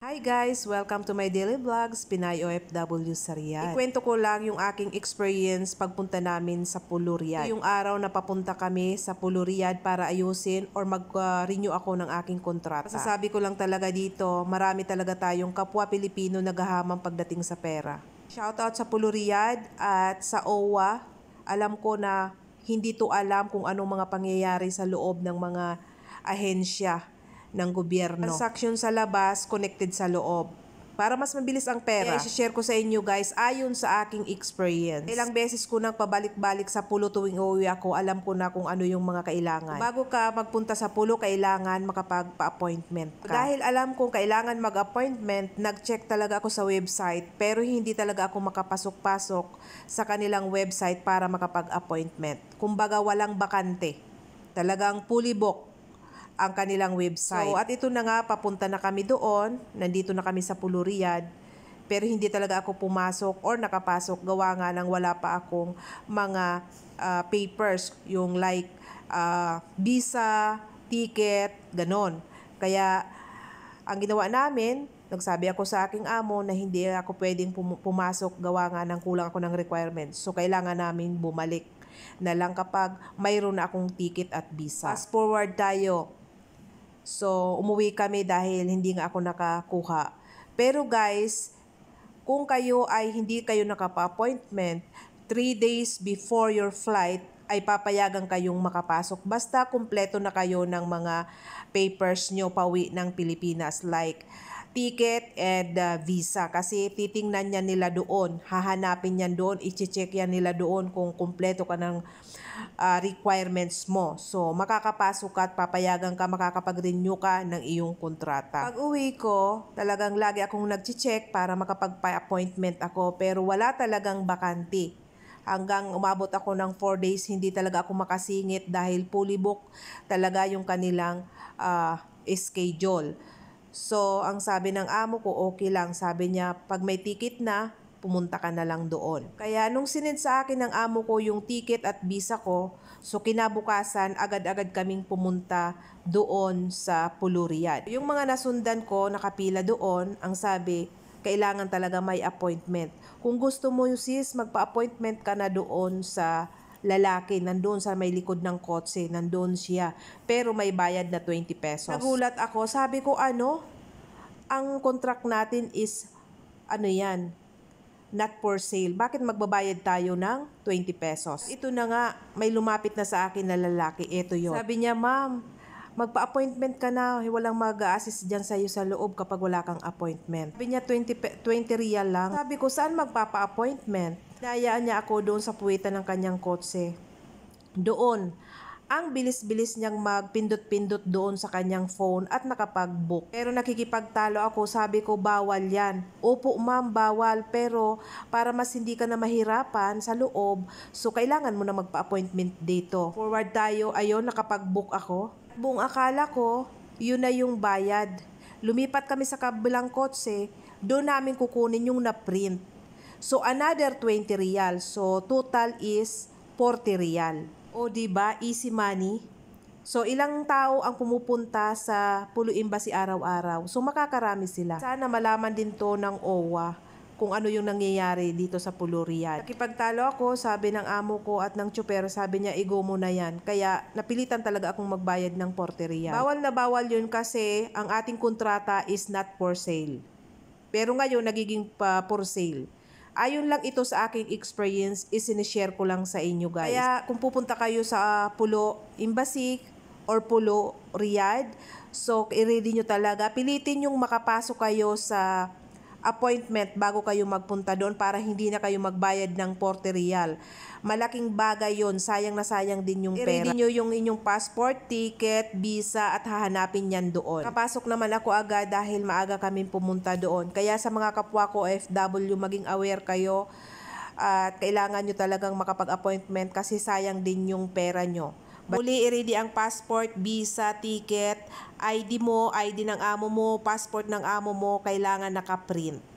Hi guys! Welcome to my daily vlogs, Pinay OFW sa Riyadh. Ikwento ko lang yung aking experience pagpunta namin sa Pulo Riyadh. Yung araw na papunta kami sa Pulo Riyadh para ayusin or mag-renew ako ng aking kontrata. Masasabi ko lang talaga dito, marami talaga tayong kapwa Pilipino naghahamang pagdating sa pera. Shoutout sa Pulo Riyadh at sa OWA. Alam ko na hindi to alam kung anong mga pangyayari sa loob ng mga ahensya ng gobyerno. Transaction sa labas, connected sa loob. Para mas mabilis ang pera, Kaya share ko sa inyo guys ayon sa aking experience. Ilang beses ko nang pabalik-balik sa pulo tuwing uuwi ako, alam ko na kung ano yung mga kailangan. Bago ka magpunta sa pulo, kailangan makapagpa-appointment ka. Dahil alam kong kailangan mag-appointment, nag-check talaga ako sa website pero hindi talaga ako makapasok-pasok sa kanilang website para makapag-appointment. Kumbaga walang bakante. Talagang fully booked ang kanilang website. So, at ito na nga, papunta na kami doon. Nandito na kami sa Puluriad. Pero hindi talaga ako pumasok or nakapasok gawa nga ng wala pa akong mga uh, papers. Yung like uh, visa, ticket, ganon. Kaya ang ginawa namin, Nagsabi ako sa aking amo na hindi ako pwedeng pumasok gawa nga nang kulang ako ng requirements. So, kailangan namin bumalik na lang kapag mayroon na akong ticket at visa. Fast forward tayo So, umuwi kami dahil hindi nga ako nakakuha. Pero guys, kung kayo ay hindi kayo nakapa-appointment, 3 days before your flight, ay papayagan kayong makapasok basta kumpleto na kayo ng mga papers nyo pawi ng Pilipinas like ticket and uh, visa kasi titingnan niya nila doon, hahanapin niyan doon, i-check yan nila doon kung kumpleto ka ng uh, requirements mo. So, makakapasok ka at papayagan ka, makakapag-renew ka ng iyong kontrata. Pag uwi ko, talagang lagi akong nag-check para makapag-appointment ako pero wala talagang bakante. Hanggang umabot ako ng 4 days, hindi talaga ako makasingit dahil fully book talaga yung kanilang uh, schedule. So, ang sabi ng amo ko, okay lang. Sabi niya, pag may ticket na, pumunta ka na lang doon. Kaya nung sinend sa akin ng amo ko yung ticket at visa ko, so kinabukasan agad-agad kaming pumunta doon sa Pulurian. Yung mga nasundan ko, nakapila doon, ang sabi, kailangan talaga may appointment. Kung gusto mo sis, magpa-appointment ka na doon sa lalaki, nandoon sa may likod ng kotse, nandoon siya. Pero may bayad na 20 pesos. Nagulat ako, sabi ko ano, ang contract natin is ano yan, not for sale. Bakit magbabayad tayo ng 20 pesos? Ito na nga, may lumapit na sa akin na lalaki. Ito yon. Sabi niya, ma'am, magpa-appointment ka na. Walang mag-assist dyan sa'yo sa loob kapag wala kang appointment. Sabi niya, 20, 20 real lang. Sabi ko, saan magpapa-appointment? Dayaan niya ako doon sa puwitan ng kanyang kotse. Doon, ang bilis-bilis niyang magpindot-pindot doon sa kanyang phone at nakapag-book. Pero nakikipagtalo ako, sabi ko bawal yan. Opo ma'am, bawal pero para mas hindi ka na mahirapan sa loob, so kailangan mo na magpa-appointment dito. Forward tayo, ayun, nakapag-book ako. buong akala ko, yun na yung bayad. Lumipat kami sa kabilang kotse, doon namin kukunin yung na-print. So another 20 real. So total is 40 real. O di ba easy money? So ilang tao ang pumupunta sa Pulo Embassy araw-araw. So makakarami sila. Sana malaman din to ng OWA kung ano yung nangyayari dito sa Pulo Pulurian. Nakipagtalo ako, sabi ng amo ko at ng tsupero, sabi niya, igo mo na yan. Kaya napilitan talaga akong magbayad ng porteriya. Bawal na bawal yun kasi ang ating kontrata is not for sale. Pero ngayon, nagiging pa ah, for sale. Ayon lang ito sa aking experience, is isinishare ko lang sa inyo guys. Kaya kung pupunta kayo sa Pulo Embassy or Pulo Riyadh, so i-ready nyo talaga. Pilitin yung makapasok kayo sa appointment bago kayo magpunta doon para hindi na kayo magbayad ng Porte real. Malaking bagay yon Sayang na sayang din yung pera. I-ready nyo yung inyong passport, ticket, visa at hahanapin yan doon. Kapasok naman ako agad dahil maaga kami pumunta doon. Kaya sa mga kapwa ko FW, maging aware kayo at kailangan nyo talagang makapag-appointment kasi sayang din yung pera nyo. Muli i-ready ang passport, visa, ticket, ID mo, ID ng amo mo, passport ng amo mo, kailangan nakaprint.